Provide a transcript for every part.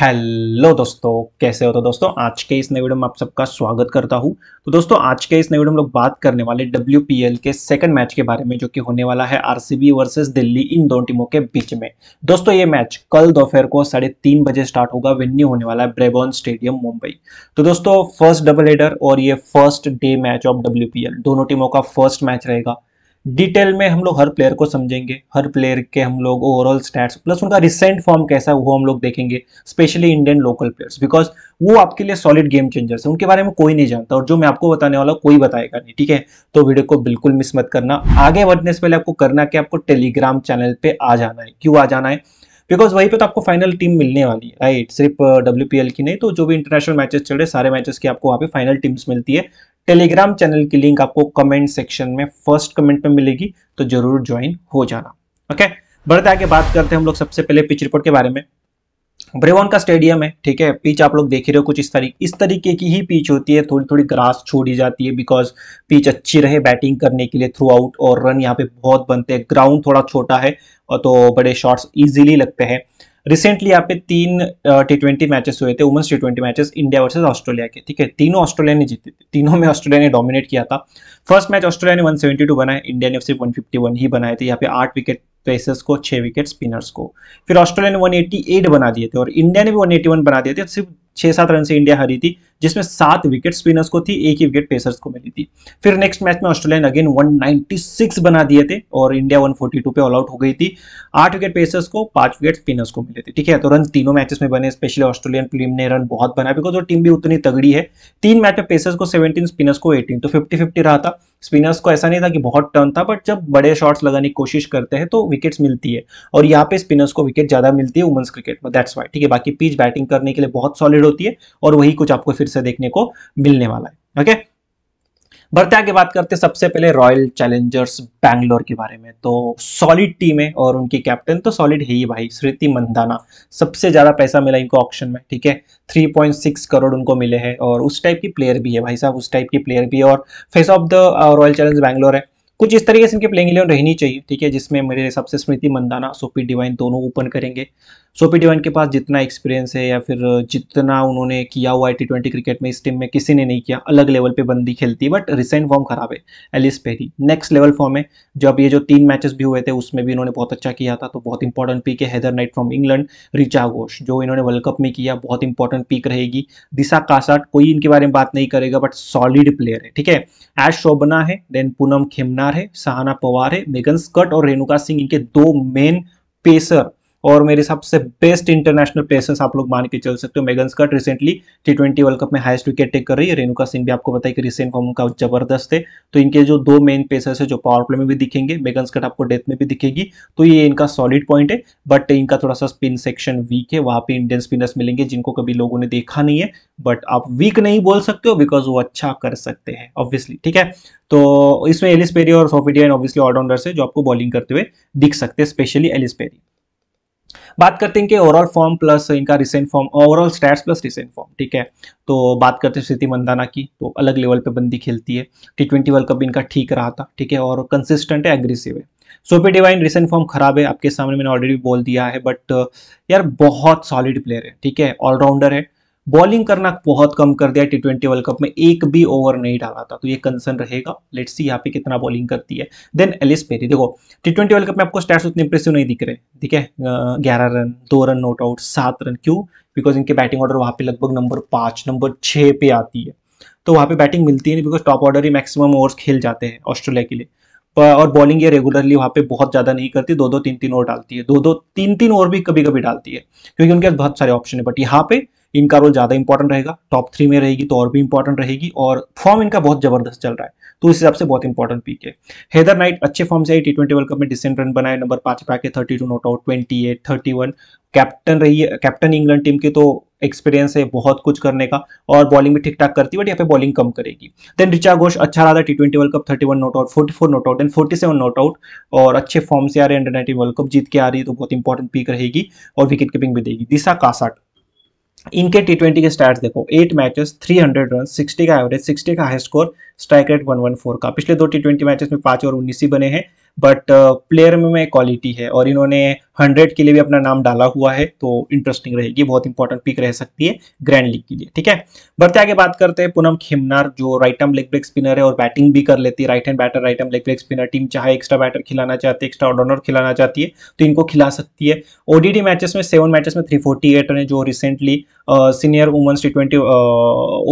Hello दोस्तों कैसे हो तो दोस्तों आज के इस नए वीडियो में आप सबका स्वागत करता हूं तो दोस्तों आज के इस नए वीडियो में लोग बात करने वाले डब्ल्यू के सेकंड मैच के बारे में जो कि होने वाला है आरसीबी वर्सेस दिल्ली इन दोनों टीमों के बीच में दोस्तों ये मैच कल दोपहर को साढ़े तीन बजे स्टार्ट होगा वेन्यू होने वाला है ब्रेबॉन स्टेडियम मुंबई तो दोस्तों फर्स्ट डबल हेडर और ये first day match of W दोनों टीमों का फर्स्ट मैच रहेगा डिटेल में हम लोग हर प्लेयर को समझेंगे हर प्लेयर के हम लोग ओवरऑल स्टैट्स प्लस उनका रिसेंट फॉर्म कैसा है वो हम लोग देखेंगे specially Indian local players because वो आपके लिए सॉलिड गेम चेंजर्स है उनके बारे में कोई नहीं जानता और जो मैं आपको बताने वाला कोई बताएगा नहीं ठीक है तो वीडियो को बिल्कुल मिस मत करना आगे बढ़ने से पहले आपको करना कि आपको टेलीग्राम चैनल पर आ जाना है क्यों आ जाना है बिकॉज वहीं पे तो आपको फाइनल टीम मिलने वाली है राइट सिर्फ डब्ल्यू uh, की नहीं तो जो भी इंटरनेशनल मैचेस चल रहे सारे मैचेस की आपको वहाँ पे फाइनल टीम्स मिलती है टेलीग्राम चैनल की लिंक आपको कमेंट सेक्शन में फर्स्ट कमेंट में मिलेगी तो जरूर ज्वाइन हो जाना ओके बढ़ते आगे बात करते हैं हम लोग सबसे पहले पिच रिपोर्ट के बारे में ब्रेवॉन का स्टेडियम है ठीक है पिच आप लोग देख ही रहे हो कुछ इस तरीके इस तरीके की ही पिच होती है थोड़ी थोड़ी ग्रास छोड़ी जाती है बिकॉज पिच अच्छी रहे बैटिंग करने के लिए थ्रू आउट और रन यहाँ पे बहुत बनते हैं ग्राउंड थोड़ा छोटा है और तो बड़े शॉट्स इजीली लगते हैं रिसेंटली यहाँ पे तीन टी ट्वेंटी मैचेस हुए थे womens T twenty matches India versus Australia के ठीक है तीनों ऑस्ट्रेलिया ने जीते थे तीनों में ऑस्ट्रेलिया ने डोमिनेट किया था फर्स्ट मैच ऑस्ट्रेलिया ने 172 बनाया इंडिया ने सिर्फ 151 ही बनाए थे यहाँ पे आठ विकेट पेसर्स को छः विकेट स्पिनर्स को फिर ऑस्ट्रेलिया ने 188 बना दिए थे और इंडिया ने भी 181 बना दिए थे सिर्फ छः सात रन से इंडिया हारी थी जिसमें सात विकेट स्पिनर्स को थी एक ही विकेट पेसर्स को मिली थी फिर नेक्स्ट मैच में ऑस्ट्रेलिया ने अगेन 196 बना दिए थे और इंडिया 142 पे ऑल आउट हो गई थी आठ विकेट पेसर्स को पांच विकेट स्पिनर्स को मिले थे ठीक है तो रन तीनों मैचेस में बने स्पेशली ऑस्ट्रेलियन टीम ने रन बहुत बना बिकॉज वो टीम भी उतनी तगड़ी है तीन मैच में पेसर्स को सेवेंटीन स्पिनर्स को एटीन तो फिफ्टी फिफ्टी रहा था स्पिनर्स को ऐसा नहीं था कि बहुत टर्न था बट जब बड़े शॉट्स लगाने की कोशिश करते हैं तो विकेट्स मिलती है और यहाँ पे स्पिनर्स को विकेट ज़्यादा मिलती है वुमेंस क्रिकेट में दैट्स वाई ठीक है बाकी पिच बैटिंग करने के लिए बहुत सॉलिड होती है और वही कुछ आपको फिर से देखने को मिलने वाला है ओके okay? बढ़ते आगे बात करते सबसे पहले रॉयल चैलेंजर्स बैंगलोर के बारे में तो सॉलिड टीम है और उनकी कैप्टन तो सॉलिड है ही भाई श्रीति मंदाना सबसे ज़्यादा पैसा मिला इनको ऑप्शन में ठीक है 3.6 करोड़ उनको मिले हैं और उस टाइप की प्लेयर भी है भाई साहब उस टाइप की प्लेयर भी है और face off the royal challenge Bangalore है कुछ इस तरीके से इनके प्लेइंग इलेवन रहनी चाहिए ठीक है जिसमें मेरे हिसाब से स्मृति मंदाना सोपी डिवाइन दोनों ओपन करेंगे सो पी के पास जितना एक्सपीरियंस है या फिर जितना उन्होंने किया हुआ है टी ट्वेंटी क्रिकेट में इस टीम में किसी ने नहीं किया अलग लेवल पे बंदी खेलती है बट रिसेंट फॉर्म खराब है Ellyse Perry next level form है जब ये जो तीन मैचेस भी हुए थे उसमें भी इन्होंने बहुत अच्छा किया था तो बहुत इंपॉर्टेंट पीक है Heather Knight from England Richa Ghosh जो इन्होंने वर्ल्ड कप में किया बहुत इंपॉर्टेंट पीक रहेगी दिशा कासाट कोई इनके बारे में बात नहीं करेगा बट सॉलिड प्लेयर है ठीक है एश शोभना है देन पूनम खेमनार है सहाना पवार है मेगन स्कट और रेणुका सिंह इनके दो मेन पेसर और मेरे हिसाब से बेस्ट इंटरनेशनल प्लेसर्स आप लोग मान के चल सकते हो Megan Schutt recently T twenty world cup में हाइस्ट विकेट टेक कर रही है रेणुका सिंह भी आपको बताया कि रिसेंट फॉर्म उनका जबरदस्त है तो इनके जो दो मेन प्लेसेस है जो पावर प्ले में भी दिखेंगे मेगन स्कट आपको डेथ में भी दिखेगी तो ये इनका सॉलिड पॉइंट है बट इनका थोड़ा सा स्पिन सेक्शन वीक है वहाँ पे इंडियन स्पिनर्स मिलेंगे जिनको कभी लोगों ने देखा नहीं है बट आप वीक नहीं बोल सकते हो बिकॉज वो अच्छा कर सकते हैं ऑब्वियसली ठीक है तो इसमें एलिस पेरी और सोफिडिया ऑब्वियसली ऑलराउंडर्स है जो आपको बॉलिंग करते हुए दिख सकते हैं स्पेशली एलिस पेरी बात करते हैं कि ओवरऑल फॉर्म प्लस इनका recent form overall stats plus recent form ठीक है तो बात करते हैं स्थिति मंदाना की तो अलग लेवल पे बंदी खेलती है टी ट्वेंटी वर्ल्ड कप इनका ठीक रहा था ठीक है और कंसिस्टेंट है एग्रेसिव है सोपी डिवाइन रिसेंट फॉर्म खराब है आपके सामने मैंने ऑलरेडी बोल दिया है बट यार बहुत सॉलिड प्लेयर है ठीक है ऑलराउंडर है बॉलिंग करना बहुत कम कर दिया टी ट्वेंटी वर्ल्ड कप में एक भी ओवर नहीं डाला था तो ये कंसर्न रहेगा लेट्स सी यहाँ पे कितना बॉलिंग करती है देन एलिस पेरी देखो टी ट्वेंटी वर्ल्ड कप में आपको स्टैट्स उतने इंप्रेसिव नहीं दिख रहे ठीक है ग्यारह रन दो रन नोट आउट सात रन क्यों बिकॉज इनके बैटिंग ऑर्डर वहाँ पे लगभग नंबर पाँच नंबर छः पे आती है तो वहाँ पे बैटिंग मिलती है नहीं बिकॉज टॉप ऑर्डर ही मैक्सिमम ओवर्स खेल जाते हैं ऑस्ट्रेलिया के लिए और बॉलिंग ये रेगुलरली वहाँ पे बहुत ज़्यादा नहीं करती दो दो तीन तीन ओवर डालती है दो दो तीन तीन ओवर भी कभी कभी डालती है क्योंकि उनके पास बहुत सारे ऑप्शन है बट यहाँ पे इनका रोल ज़्यादा इंपॉर्टेंट रहेगा टॉप थ्री में रहेगी तो और भी इंपॉर्टेंट रहेगी और फॉर्म इनका बहुत जबरदस्त चल रहा है तो इस हिसाब से बहुत इंपॉर्टेंट पीक है हेदर नाइट अच्छे फॉर्म से आई टी वर्ल्ड कप में डिसेंट रन बनाए नंबर पांच पे आके thirty two not out twenty eight thirty one captain रही है कैप्टन इंग्लैंड टीम के तो एक्सपीरियंस है बहुत कुछ करने का और बॉलिंग भी ठीक ठाक करती है बट यहाँ पे बॉलिंग कम करेगी देन रिचा घोष अच्छा रहा था T twenty world cup thirty one not out forty four not out and forty seven not out और अच्छे फॉर्म से आ रहे हैं अंडर नाइनटीन वर्ल्ड कप जीत के आ रही है तो बहुत इंपॉर्टेंट पीक रहेगी और विकेट कीपिंग भी देगी दिशा कासाट इनके टी ट्वेंटी के स्टार्ट देखो eight matches three hundred run sixty का एवरेज सिक्सटी का हाई स्कोर स्ट्राइक रेट 114 का पिछले दो टी ट्वेंटी मैचेस में पांच और उन्नीस ही बने हैं बट प्लेयर uh, में, में क्वालिटी है और इन्होंने हंड्रेड के लिए भी अपना नाम डाला हुआ है तो इंटरेस्टिंग रहेगी बहुत इंपॉर्टेंट पिक रह सकती है ग्रैंड लीग के लिए ठीक है बढ़ते आगे बात करते हैं पूनम खेमनार जो right arm leg break spinner है और बैटिंग भी कर लेती है right hand batter right arm leg break spinner team चाहे एक्स्ट्रा बैटर खिलाना चाहती है एक्स्ट्रा ऑलराउंडर खिलाना चाहती है तो इनको खिला सकती है ओडीडी मैचेस में सेवन मैचेस में थ्री फोर्टी एट ने जो recently senior womens T twenty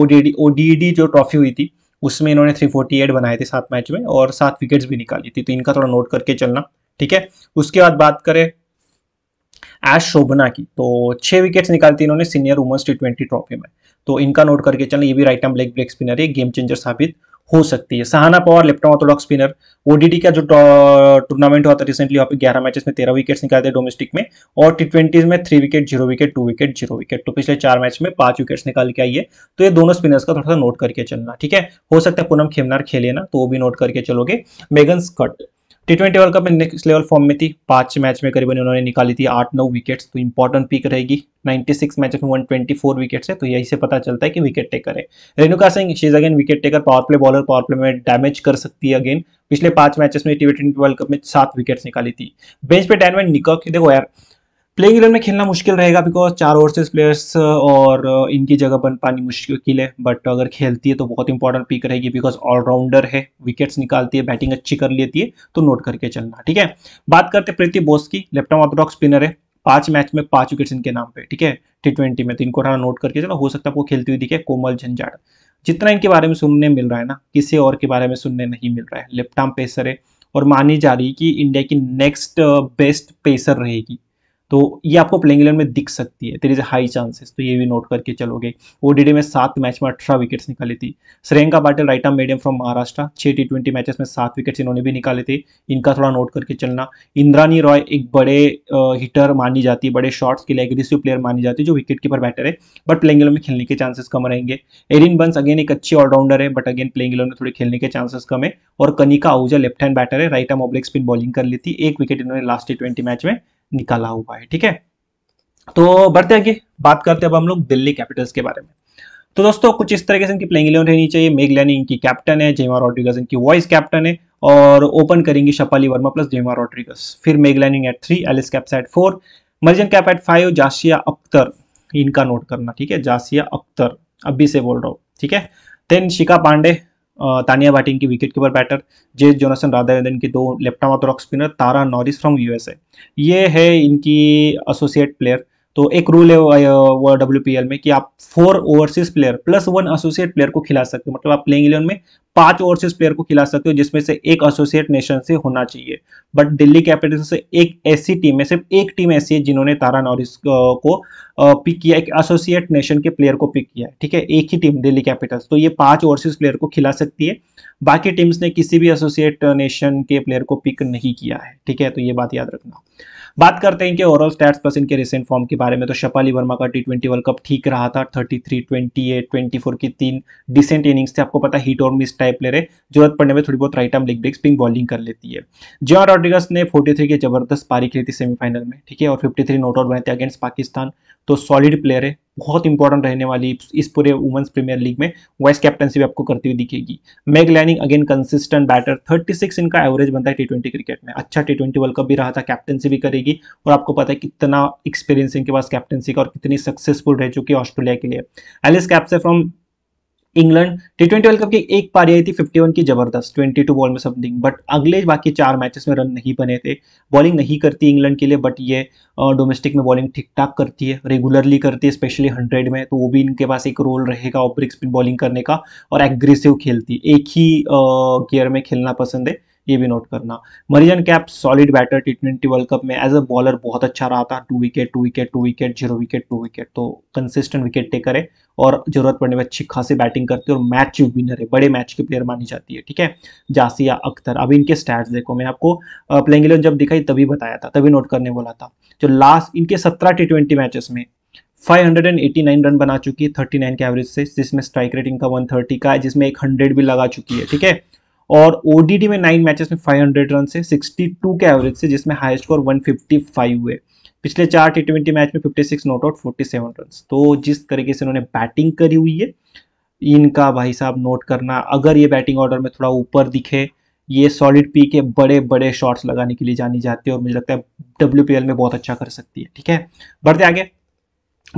ODD ODD जो ट्रॉफी हुई थी उसमें इन्होंने 348 बनाए थे सात मैच में और सात विकेट्स भी निकाली थी तो इनका थोड़ा नोट करके चलना ठीक है उसके बाद बात करें एश शोभना की तो छह विकेट्स निकालती इन्होंने senior womens T twenty trophy में तो इनका नोट करके चलना ये भी right time leg break spinner है गेम चेंजर साबित हो सकती है Sahana Pawar left arm orthodox spinner ODD का जो टूर्नामेंट हुआ था रिसेंटली वहाँ पे ग्यारह मैचेस में तेरह विकेट्स निकाले थे डोमेस्टिक में और टी ट्वेंटीज में three wicket zero wicket two wicket zero wicket तो पिछले चार मैच में पांच विकेट्स निकाल के आई है तो ये दोनों स्पिनर्स का थोड़ा सा नोट करके चलना ठीक है हो सकता है पूनम खेमनार खेले ना तो वो भी नोट करके चलोगे Megan Schutt T twenty world cup में नेक्स्ट लेवल फॉर्म में थी पांच मैच में करीबन उन्होंने निकाली थी आठ नौ विकेट्स तो इंपॉर्टेंट पिक रहेगी 96 मैचेस में 124 विकेट्स है तो यही से पता चलता है कि विकेट टेकर है Renuka Singh she's again wicket taker power play bowler power play में डैमेज कर सकती है अगेन पिछले पांच मैचेस में टी ट्वेंटी वर्ल्ड कप में सात विकेट्स निकाली थी बेंच पे डैनवेन निकॉक देखो यार प्लेइंग इलेवन में खेलना मुश्किल रहेगा बिकॉज चार से प्लेयर्स और uh, इनकी जगह बन पानी मुश्किल है बट अगर खेलती है तो बहुत इंपॉर्टेंट पिक रहेगी बिकॉज ऑलराउंडर है विकेट्स निकालती है बैटिंग अच्छी कर लेती है तो नोट करके चलना ठीक है बात करते प्रीति बोस की लेफ्ट आर्म ऑर्थोडॉक्स स्पिनर है पांच मैच में पांच विकेट्स इनके नाम पे ठीक है टी ट्वेंटी में तो इनको थोड़ा नोट करके चलो हो सकता है आपको खेलती हुई दिखे कोमल झंझाड़ जितना इनके बारे में सुनने मिल रहा है ना किसी और के बारे में सुनने नहीं मिल रहा है लेफ्ट आर्म पेसर है और मानी जा रही है कि इंडिया की नेक्स्ट बेस्ट पेसर रहेगी तो ये आपको प्लेइंग इलेवन में दिख सकती है देर इज़ हाई चांसेस तो ये भी नोट करके चलोगे ओ में सात मैच में अठारह विकेट्स निकाली थी Shreyanka Patil right arm medium from Maharashtra छः टी ट्वेंटी मैचेस में सात विकेट्स इन्होंने भी निकाले थे इनका थोड़ा नोट करके चलना इंद्रानी रॉय एक बड़े हिटर मानी जाती है बड़े शॉट्स के लिए एग्रेसिव प्लेयर मानी जाती है जो विकेट कीपर बैटर है बट प्लेइंग इलेवन में खेलने के चांसेस कम रहेंगे एरिन बंस अगेन एक अच्छी ऑलराउंडर है बट अगेन प्लेइंग इलेवन में थोड़े खेलने के चांसेस कम है और Kanika Ahuja left hand batter है right arm oblique spin bowling कर लेती एक विकेट इन्होंने लास्ट टी ट्वेंटी मैच में निकाला हुआ है ठीक है तो बढ़ते आगे बात करते हैं अब हम लोग दिल्ली कैपिटल्स के बारे में तो दोस्तों कुछ इस तरीके से इनकी प्लेइंग इलेवन रहनी चाहिए लैनी इनकी कैप्टन है जेमा रॉड्रिगस इनकी वॉइस कैप्टन है और ओपन करेंगी शपाली वर्मा प्लस जेमा रॉड्रिगस फिर Lanning at three Alice Capsey at four Marizanne Kapp at five Jasia Akhtar इनका नोट करना ठीक है जासिया अख्तर अभी से बोल रहा हूँ ठीक है देन शिका पांडे तानिया बाटिंग की wicket keeper batter J Jonassen राधागंदन की दो left arm orthodox spinner Tara Norris from USA ये है इनकी एसोसिएट प्लेयर तो एक रूल है वो डब्ल्यू में कि आप four overseas player plus one associate player को खिला सकते हो मतलब आप प्लेइंग इलेवन में पांच ओवरसीज प्लेयर को खिला सकते हो जिसमें से एक एसोसिएट नेशन से होना चाहिए बट दिल्ली कैपिटल से एक ऐसी टीम है सिर्फ एक टीम ऐसी है जिन्होंने तारा नॉरिस को पिक किया एक एसोसिएट नेशन के प्लेयर को पिक किया ठीक है एक ही टीम दिल्ली कैपिटल्स तो ये पांच ओवरसीज प्लेयर को खिला सकती है बाकी टीम्स ने किसी भी एसोसिएट नेशन के प्लेयर को पिक नहीं किया है ठीक है तो ये बात याद रखना बात करते हैं इनके ओवरऑल स्टैट्स प्लस इनके रिसेंट फॉर्म के बारे में तो शपाली वर्मा का टी ट्वेंटी वर्ल्ड कप ठीक रहा था 33, ट्वेंटी फोर की तीन डिसेंट इनिंग्स थे आपको पता हिट और मिस टाइप प्लेयर है जरूरत पड़ने में थोड़ी बहुत right arm leg break spin bowling कर लेती है जॉन रॉड्रिगस ने फोर्टी की जबरदस्त पारी खेली थी सेमीफाइनल में ठीक है और फिफ्टी थ्री नोट आउट बने थे अगेंस्ट पाकिस्तान तो सॉलिड प्लेयर है बहुत इंपॉर्टेंट रहने वाली इस पूरे वुमेंस प्रीमियर लीग में वाइस कैप्टनशिप आपको करती हुई दिखेगी Meg Lanning again consistent batter 36 इनका एवरेज बनता है टी ट्वेंटी क्रिकेट में अच्छा टी ट्वेंटी वर्ल्ड कप भी रहा था कैप्टनसी भी करेगी और आपको पता है कितना एक्सपीरियंस इनके पास कैप्टनसी का और कितनी सक्सेसफुल रह चुकी है ऑस्ट्रेलिया के लिए Alice Capsey from England T twenty world cup की एक पारी आई थी फिफ्टी वन की जबरदस्त ट्वेंटी टू बॉल में समथिंग बट अगले बाकी चार मैचेस में रन नहीं बने थे बॉलिंग नहीं करती इंग्लैंड के लिए बट ये डोमेस्टिक में बॉलिंग ठीक ठाक करती है रेगुलरली करती है स्पेशली हंड्रेड में तो वो भी इनके पास एक रोल रहेगा ऑपरिक स्पिन बॉलिंग करने का और एग्रेसिव खेलती एक ही गियर में खेलना पसंद है ये भी नोट करना Marizanne Kapp solid batter T twenty world cup में एज अ बॉलर बहुत अच्छा रहा था two wicket two wicket two wicket zero wicket two wicket तो कंसिस्टेंट विकेट टेकर है और जरूरत पड़ने में अच्छी खासी बैटिंग करती है और मैच विनर है बड़े मैच की प्लेयर मानी जाती है ठीक है जासिया अख्तर अभी इनके स्टैट्स देखो मैंने आपको प्लेइंग इलेवन जब दिखाई तभी बताया था तभी नोट करने बोला था जो लास्ट इनके सत्रह टी ट्वेंटी मैचेस में 589 रन बना चुकी है 39 के एवरेज से जिसमें स्ट्राइक रेटिंग का 130 का है जिसमें एक हंड्रेड भी लगा चुकी है ठीक है और ओडीडी में नाइन मैचेस में 500 रन से 62 के एवरेज से जिसमें हाईएस्ट स्कोर 155 हुए पिछले चार टी ट्वेंटी मैच में 56 नॉट आउट सेवन रन तो जिस तरीके से इन्होंने बैटिंग करी हुई है इनका भाई साहब नोट करना अगर ये बैटिंग ऑर्डर में थोड़ा ऊपर दिखे ये सॉलिड पी के बड़े बड़े शॉट्स लगाने के लिए जानी जाती है और मुझे लगता है डब्ल्यू में बहुत अच्छा कर सकती है ठीक है बढ़ते आगे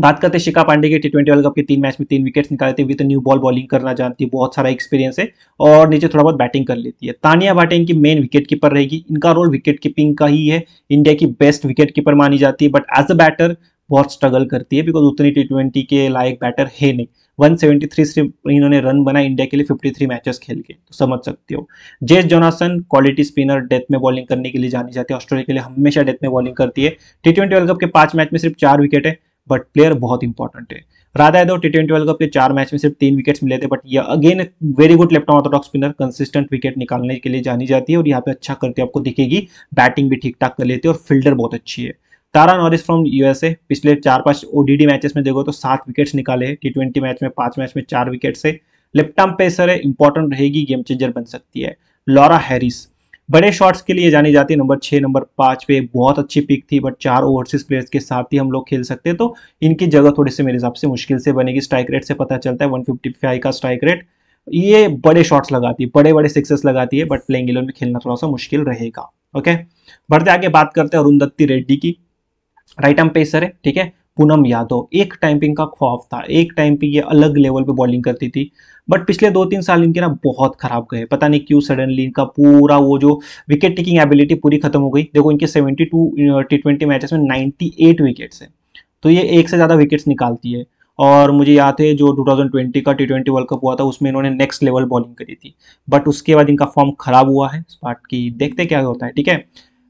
बात करते हैं शिखा पांडे की टी ट्वेंटी वर्ल्ड कप के तीन मैच में तीन विकेट्स निकाले थे विद न्यू बॉल बॉलिंग करना जानती है बहुत सारा एक्सपीरियंस है और नीचे थोड़ा बहुत बैटिंग कर लेती है तानिया भाटे इनकी मेन विकेट कीपर रहेगी इनका रोल विकेट कीपिंग का ही है इंडिया की बेस्ट विकेट कीपर मानी जाती है बट एज अ बैटर बहुत स्ट्रगल करती है बिकॉज उतनी टी ट्वेंटी के लायक बैटर है नहीं 173 से इन्होंने रन बनाए इंडिया के लिए 53 मैचेस खेल के तो समझ सकते हो Jess Jonassen quality spinner death में बॉलिंग करने के लिए जानी जाती है ऑस्ट्रेलिया के लिए हमेशा डेथ में बॉलिंग करती है टी ट्वेंटी वर्ल्ड कप के पांच मैच में सिर्फ चार विकेट है बट प्लेयर बहुत इंपॉर्टेंट है Radha Yadav T twenty world cup के चार मैच में सिर्फ तीन विकेट्स मिले थे बट ये again very good left orthodox spinner consistent wicket निकालने के लिए जानी जाती है और यहाँ पे अच्छा करते आपको दिखेगी बैटिंग भी ठीक ठाक कर लेती है और फील्डर बहुत अच्छी है तारा नॉरिस फ्रॉम यूएसए पिछले चार पांच ओडीडी मैचेस में देखो तो सात विकेट्स निकाले हैं टी ट्वेंटी मैच में पांच मैच में चार विकेट से लेफ्ट आर्म पेसर है इंपॉर्टेंट रहेगी गेम चेंजर बन सकती है लॉरा हैरिस बड़े शॉट्स के लिए जानी जाती है नंबर छः नंबर पाँच पे बहुत अच्छी पिक थी बट चार ओवरसीज प्लेयर्स के साथ ही हम लोग खेल सकते तो इनकी जगह थोड़ी सी मेरे हिसाब से मुश्किल से बनेगी स्ट्राइक रेट से पता चलता है वन का स्ट्राइक रेट ये बड़े शॉट्स लगाती है बड़े बड़े सिक्सेस लगाती है बट प्लेइंग इलेवन में खेलना थोड़ा सा मुश्किल रहेगा ओके बढ़ते आगे बात करते हैं अरुणत्ती रेड्डी की राइट हम पेसर है ठीक है पूनम यादव एक टाइमिंग का खौफ था एक टाइम पे ये अलग लेवल पे बॉलिंग करती थी बट पिछले दो तीन साल इनके ना बहुत खराब गए पता नहीं क्यों सडनली इनका पूरा वो जो विकेट टेकिंग एबिलिटी पूरी खत्म हो गई देखो इनके 72 टी ट्वेंटी मैचेस में 98 विकेट्स हैं तो ये एक से ज़्यादा विकेट्स निकालती है और मुझे याद है जो 2020 का टी ट्वेंटी वर्ल्ड कप हुआ था उसमें इन्होंने नेक्स्ट लेवल बॉलिंग करी थी बट उसके बाद इनका फॉर्म खराब हुआ है स्पार्ट की देखते क्या होता है ठीक है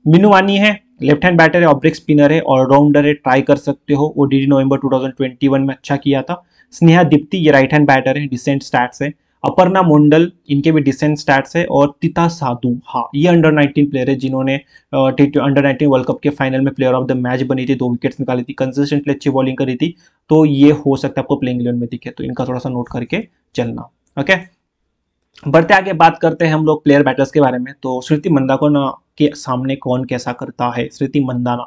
मिनुवानी है लेफ्ट हैंड बैटर है ऑब्रिक स्पिनर है ऑलराउंडर है ट्राई कर सकते हो वो डी नवंबर 2021 में अच्छा किया था स्नेहा दीप्ति ये राइट हैंड बैटर है डिसेंट स्टैट्स है अपर्णा मंडल इनके भी डिसेंट स्टैट्स है और तिता साधु हाँ ये अंडर 19 प्लेयर है जिन्होंने अंडर 19 वर्ल्ड कप के फाइनल में प्लेयर ऑफ द मैच बनी थी दो विकेट्स निकाली थी कंसिस्टेंटली अच्छी बॉलिंग करी थी तो ये हो सकता है आपको प्लेइंग इलेवन में दिखे तो इनका थोड़ा सा नोट करके चलना ओके बढ़ते आगे बात करते हैं हम लोग प्लेयर बैटर्स के बारे में तो श्रुति मंदाकोना के सामने कौन कैसा करता है स्मृति मंदाना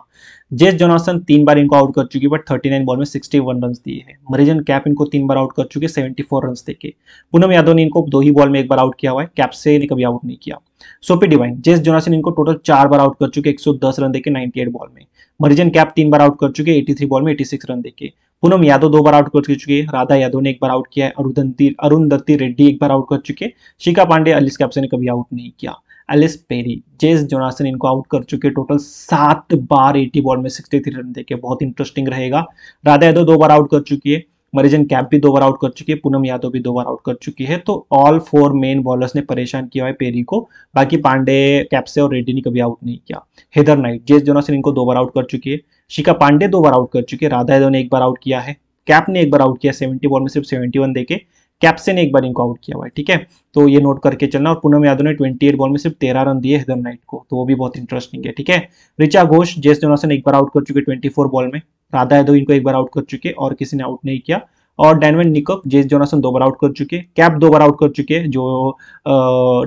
जेस जोनासन तीन बार इनको आउट कर चुकी है बट 39 बॉल में 61 रन दिए हैं मरीजन कैप इनको तीन बार आउट कर चुके 74 फोर रन देके पूनम यादव ने इनको दो ही बॉल में एक बार आउट किया हुआ है कैप से कभी आउट नहीं किया सोपी डिवाइन जेस जोनासन इनको टोटल चार बार आउट कर चुके एक रन देके नाइन्टी बॉल में मरीजन कैप तीन बार आउट कर चुके एटी बॉल में एटी रन देके पूनम यादव दो बार आउट कर चुकी है राधा यादव ने एक बार आउट किया है अरुण अरुण दत्ती रेड्डी एक बार आउट कर चुके हैं शिका पांडे अलिस कैप्सन ने कभी आउट नहीं किया एलिस पेरी जेस जोनासन इनको आउट कर चुके टोटल सात बार 80 बॉल में 63 रन देके बहुत इंटरेस्टिंग रहेगा राधा यादव दो बार आउट कर चुकी है मरीजन कैप भी दो बार आउट कर चुकी है पूनम यादव भी दो बार आउट कर चुकी है तो ऑल फोर मेन बॉलर्स ने परेशान किया है पेरी को बाकी पांडे कैप से और रेड्डी ने कभी आउट नहीं किया हेदर नाइट जेस जोनासन इनको दो बार आउट कर चुकी है शिका पांडे दो बार आउट कर चुकी है राधा यादव ने एक बार आउट किया है कैप ने एक बार आउट किया सेवेंटी बॉल में सिर्फ सेवेंटी वन देके कैप्से ने एक बार इनको आउट किया हुआ है ठीक है तो ये नोट करके चलना और पूनम यादव ने 28 बॉल में सिर्फ 13 रन दिए हेदर नाइट को तो वो भी बहुत इंटरेस्टिंग है ठीक है रिचा घोष जेस जोनासन एक बार आउट कर चुके 24 बॉल में राधा यादव तो इनको एक बार आउट कर चुके और किसी ने आउट नहीं किया और डैनवेन निकक जेस जोनासन दो बार आउट कर चुके कैप दो बार आउट कर चुके जो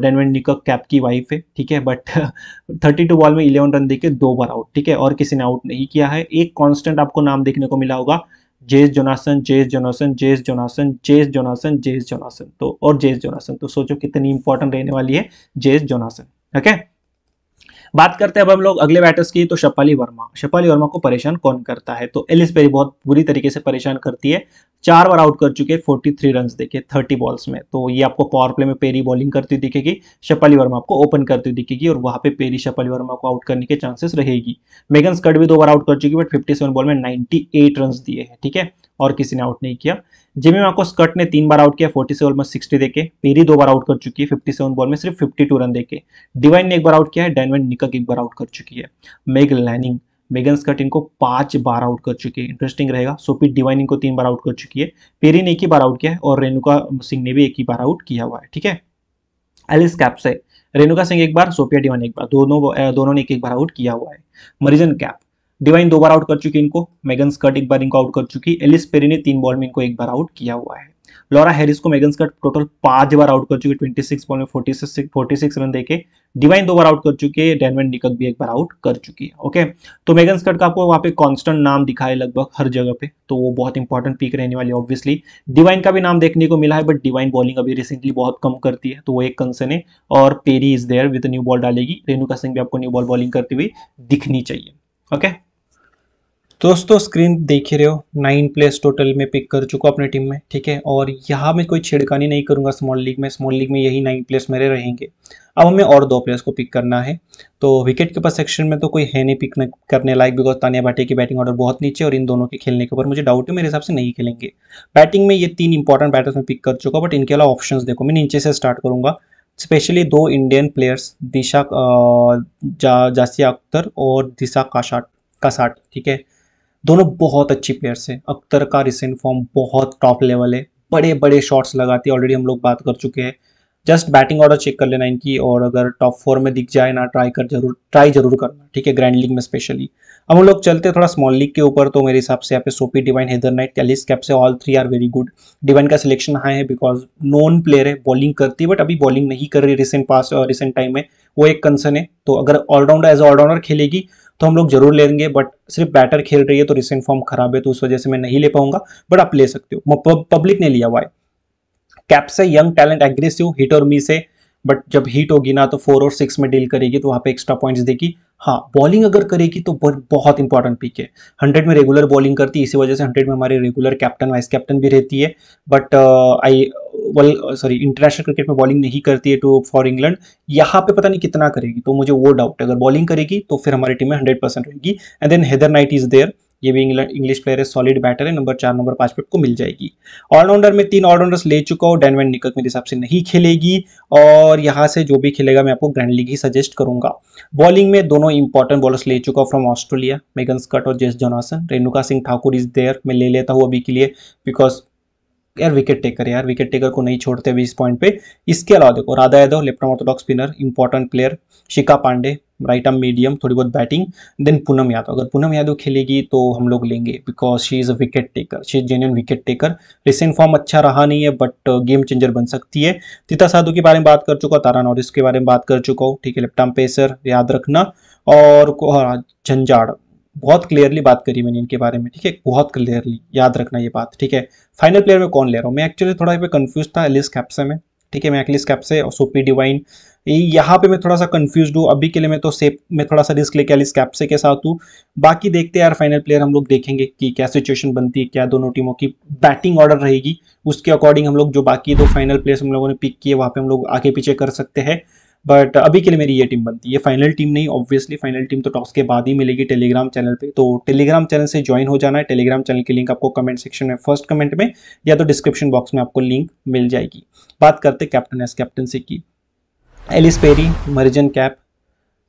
डैनवेन निकक कैप की वाइफ है ठीक है बट थर्टी टू बॉल में इलेवन रन देके दो बार आउट ठीक है और किसी ने आउट नहीं किया है एक कांस्टेंट आपको नाम देखने को मिला होगा Jess Jonassen Jess Jonassen Jess Jonassen Jess Jonassen Jess Jonassen तो और जेस जोनासन तो सोचो कितनी इंपॉर्टेंट रहने वाली है जेस जोनासन ओके okay? बात करते हैं अब हम लोग अगले बैटर्स की तो शपाली वर्मा शपाली वर्मा को परेशान कौन करता है तो एलिस पेरी बहुत बुरी तरीके से परेशान करती है चार बार आउट कर चुके हैं फोर्टी थ्री रन देखे थर्टी बॉल्स में तो ये आपको पावर प्ले में पेरी बॉलिंग करती हुई दिखेगी शपाली वर्मा आपको ओपन करती हुई दिखेगी और वहां पे पेरी शपाली वर्मा को आउट करने के चांसेस रहेगी मेगन स्कट भी दो बार आउट कर चुकी बट फिफ्टी सेवन बॉल में नाइन्टी एट रन दिए हैं ठीक है और किसी ने आउट नहीं किया जिमी मार्को स्कट ने तीन बार आउट किया 47 सेवन में 60 देके पेरी दो बार आउट कर चुकी है 57 बॉल में सिर्फ 52 रन देके डिवाइन ने एक बार आउट किया है डैनवेन निकक एक बार आउट कर चुकी है मेग लैनिंग मेगन स्कट इनको पांच बार आउट कर चुकी है इंटरेस्टिंग रहेगा सोपी डिवाइन इनको तीन बार आउट कर चुकी है पेरी ने एक ही बार आउट किया है और रेणुका सिंह ने भी एक ही बार आउट किया हुआ है ठीक है एलिस कैप्स है रेणुका सिंह एक बार सोपिया डिवाइन एक बार दोनों दोनों ने एक एक बार आउट किया हुआ है मरीजन कैप डिवाइन दो बार आउट कर चुकी इनको मेगन स्कर्ट एक बार इनको आउट कर चुकी एलिस पेरी ने तीन बॉल में इनको एक बार आउट किया हुआ है लॉरा हैरिस को मेगन स्कर्ट टोटल पांच बार आउट कर चुकी ट्वेंटी सिक्स बॉल में फोर्टी फोर्टी सिक्स रन देके डिवाइन दो बार आउट कर चुकी है डेनवेन निकक भी एक बार आउट कर चुकी है ओके तो मेगन स्कर्ट का आपको वहां पे कांस्टेंट नाम दिखा है लगभग हर जगह पे तो वो बहुत इंपॉर्टेंट पिक रहने वाली है ऑब्वियसली डिवाइन का भी नाम देखने को मिला है बट डिवाइन बॉलिंग अभी रिसेंटली बहुत कम करती है तो वो एक कंसर्न है और Perry is there with new ball डालेगी रेणुका सिंह भी आपको न्यू बॉल बॉलिंग करती हुई दिखनी चाहिए ओके दोस्तों स्क्रीन देख ही रहे हो नाइन प्लेस टोटल में पिक कर चुका अपने टीम में ठीक है और यहाँ मैं कोई छिड़कानी नहीं करूँगा स्मॉल लीग में स्मॉल लीग में यही नाइन प्लेस मेरे रहेंगे अब हमें और दो प्लेयर्स को पिक करना है तो विकेट के पास सेक्शन में तो कोई है नहीं पिक करने लायक बिकॉज तानिया भाटे की बैटिंग ऑर्डर बहुत नीचे और इन दोनों के खेलने के ऊपर मुझे डाउट है मेरे हिसाब से नहीं खेलेंगे बैटिंग में ये तीन इंपॉर्टेंट बैटर्स में पिक कर चुका बट इनके अलावा ऑप्शन देखो मैं नीचे से स्टार्ट करूँगा स्पेशली दो इंडियन प्लेयर्स दिशा जा, जासिया अख्तर और दिशा काशाट कासाट ठीक है दोनों बहुत अच्छी प्लेयर्स हैं अख्तर का रिसेंट फॉर्म बहुत टॉप लेवल है बड़े बड़े शॉट्स लगाती है ऑलरेडी हम लोग बात कर चुके हैं जस्ट बैटिंग ऑर्डर चेक कर लेना इनकी और अगर टॉप फोर में दिख जाए ना ट्राई कर जरूर ट्राई जरूर करना ठीक है ग्रैंड लीग में स्पेशली अब हम लोग चलते हैं थोड़ा स्मॉल लीग के ऊपर तो मेरे हिसाब से यहाँ पे Sophie Devine Heather Knight Alice Capsey all three are very good Devine का सिलेक्शन हाई है बिकॉज नॉन प्लेयर है बॉलिंग करती है बट अभी बॉलिंग नहीं कर रही रिसेंट पास रिसेंट टाइम में वो एक कंसर्न है तो अगर ऑलराउंडर एज ऑलराउंडर खेलेगी तो हम लोग जरूर लेंगे बट सिर्फ बैटर खेल रही है तो रिसेंट फॉर्म खराब है तो उस वजह से मैं नहीं ले पाऊंगा बट आप ले सकते हो पब्लिक ने लिया हुआ है कैप से यंग टैलेंट एग्रेसिव हिट और मी से बट जब हीट होगी ना तो फोर और सिक्स में डील करेगी तो वहाँ पे एक्स्ट्रा पॉइंट्स देगी हाँ बॉलिंग अगर करेगी तो बहुत इंपॉर्टेंट पिक है हंड्रेड में रेगुलर बॉलिंग करती है इसी वजह से हंड्रेड में हमारे रेगुलर कैप्टन वाइस कैप्टन भी रहती है but I well sorry international cricket में बॉलिंग नहीं करती है टू फॉर इंग्लैंड यहाँ पे पता नहीं कितना करेगी तो मुझे वो डाउट है अगर बॉलिंग करेगी तो फिर हमारी टीम में हंड्रेड परसेंट रहेगी and then Heather Knight is there ये भी इंग्लिश प्लेयर है सॉलिड बैटर है नंबर चार नंबर पांच पे को मिल जाएगी ऑलराउंडर में तीन ऑलराउंडर्स ले चुका हूँ डेनवेंड निकक मेरे हिसाब से नहीं खेलेगी और यहाँ से जो भी खेलेगा मैं आपको ग्रैंड लीग ही सजेस्ट करूंगा बॉलिंग में दोनों इंपॉर्टेंट बॉलर्स ले चुका हूँ फ्रॉम ऑस्ट्रेलिया मेगन स्कट और Jess Jonassen Renuka Singh Thakur is there मैं ले लेता हूँ अभी के लिए बिकॉज यार विकेट टेकर यार विकेट टेकर को नहीं छोड़ते अभी इस पॉइंट पे इसके अलावा देखो Radha Yadav left orthodox spinner important player Shikha Pandey right arm medium थोड़ी बहुत बैटिंग देन पूनम यादव अगर पूनम यादव खेलेगी तो हम लोग लेंगे because she is a wicket taker she is genuine wicket taker recent form अच्छा रहा नहीं है बट गेम चेंजर बन सकती है तीता साधु के बारे में बात कर चुका हूँ तारा नॉरिस के बारे में बात कर चुका हूँ ठीक है लेफ्ट आर्म पेसर याद रखना और झंझाड़ हाँ, बहुत क्लियरली बात करी मैंने इनके बारे में ठीक है बहुत क्लियरली याद रखना ये बात ठीक है फाइनल प्लेयर में कौन ले रहा हूँ मैं एक्चुअली थोड़ा कंफ्यूज था एलिस कैप्से में ठीक है मैं एलिस कैप्से और सोपी डिवाइन यहाँ पे मैं थोड़ा सा कंफ्यूज हूँ अभी के लिए मैं तो सेफ मैं थोड़ा सा रिस्क लेके एलिस कैप्से के साथ हूँ बाकी देखते हैं यार फाइनल प्लेयर हम लोग देखेंगे कि क्या सिचुएशन बनती है क्या दोनों टीमों की बैटिंग ऑर्डर रहेगी उसके अकॉर्डिंग हम लोग जो बाकी दो फाइनल प्लेयर्स हम लोगों ने पिक किए वहाँ पर हम लोग आगे पीछे कर सकते हैं बट अभी के लिए मेरी ये टीम बनती है फाइनल टीम नहीं ऑब्वियसली फाइनल टीम तो टॉस के बाद ही मिलेगी टेलीग्राम चैनल पे तो टेलीग्राम चैनल से ज्वाइन हो जाना है टेलीग्राम चैनल की लिंक आपको कमेंट सेक्शन में फर्स्ट कमेंट में या तो डिस्क्रिप्शन बॉक्स में आपको लिंक मिल जाएगी बात करते कैप्टन एस कैप्टनसी की Ellyse Perry Marizanne Kapp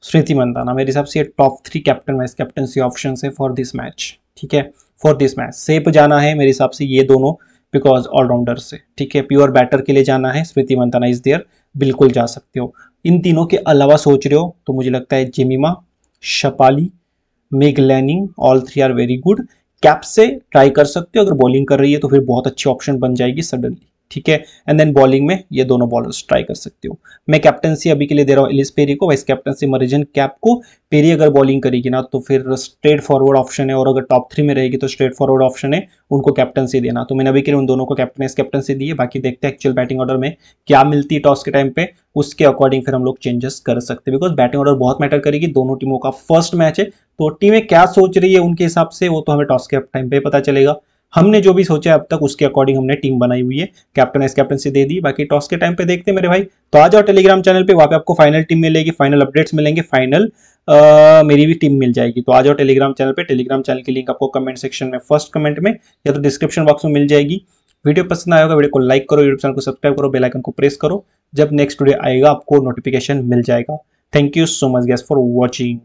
Smriti Mandhana मेरे हिसाब से ये top three captain vice captaincy option है फॉर दिस मैच ठीक है फॉर दिस मैच सेप जाना है मेरे हिसाब से ये दोनों बिकॉज ऑलराउंडर से ठीक है प्योर बैटर के लिए जाना है स्मृति मंदाना इज देयर बिल्कुल जा सकते हो इन तीनों के अलावा सोच रहे हो तो मुझे लगता है Jemimah Shafali Meg Lanning all three are very good Capsey try कर सकते हो अगर बॉलिंग कर रही है तो फिर बहुत अच्छी ऑप्शन बन जाएगी सडनली ठीक है एंड देन बॉलिंग में ये दोनों बॉलर्स ट्राई कर सकते हो मैं कैप्टनसी अभी के लिए दे रहा हूँ एलिस पेरी को वाइस कैप्टनसी मरिजन कैप को पेरी अगर बॉलिंग करेगी ना तो फिर स्ट्रेट फॉरवर्ड ऑप्शन है और अगर टॉप थ्री में रहेगी तो स्ट्रेट फॉरवर्ड ऑप्शन है उनको कैप्टनसी देना तो मैंने अभी के लिए उन दोनों को कैप्टन कैप्टनसी दी है बाकी देखते हैं एक्चुअल बैटिंग ऑर्डर में क्या मिलती है टॉस के टाइम पे उसके अकॉर्डिंग फिर हम लोग चेंजेस कर सकते हैं बिकॉज बैटिंग ऑर्डर बहुत मैटर करेगी दोनों टीमों का फर्स्ट मैच है तो टीमें क्या सोच रही है उनके हिसाब से वो तो हमें टॉस के टाइम पे पता चलेगा हमने जो भी सोचा अब तक उसके अकॉर्डिंग हमने टीम बनाई हुई है कैप्टन एस कैप्टनसी दे दी बाकी टॉस के टाइम पे देखते हैं मेरे भाई तो आ जाओ टेलीग्राम चैनल पे वहाँ पे आपको फाइनल टीम मिलेगी फाइनल अपडेट्स मिलेंगे फाइनल आ, मेरी भी टीम मिल जाएगी तो आ जाओ टेलीग्राम चैनल पे टेलीग्राम चैनल की लिंक आपको कमेंट सेक्शन में फर्स्ट कमेंट में या तो डिस्क्रिप्शन बॉक्स में मिल जाएगी वीडियो पसंद आएगा वीडियो को लाइक करो यूट्यूब चैनल को सब्सक्राइब करो बेलाइकन को प्रेस करो जब नेक्स्ट वीडियो आएगा आपको नोटिफिकेशन मिल जाएगा thank you so much guys for watching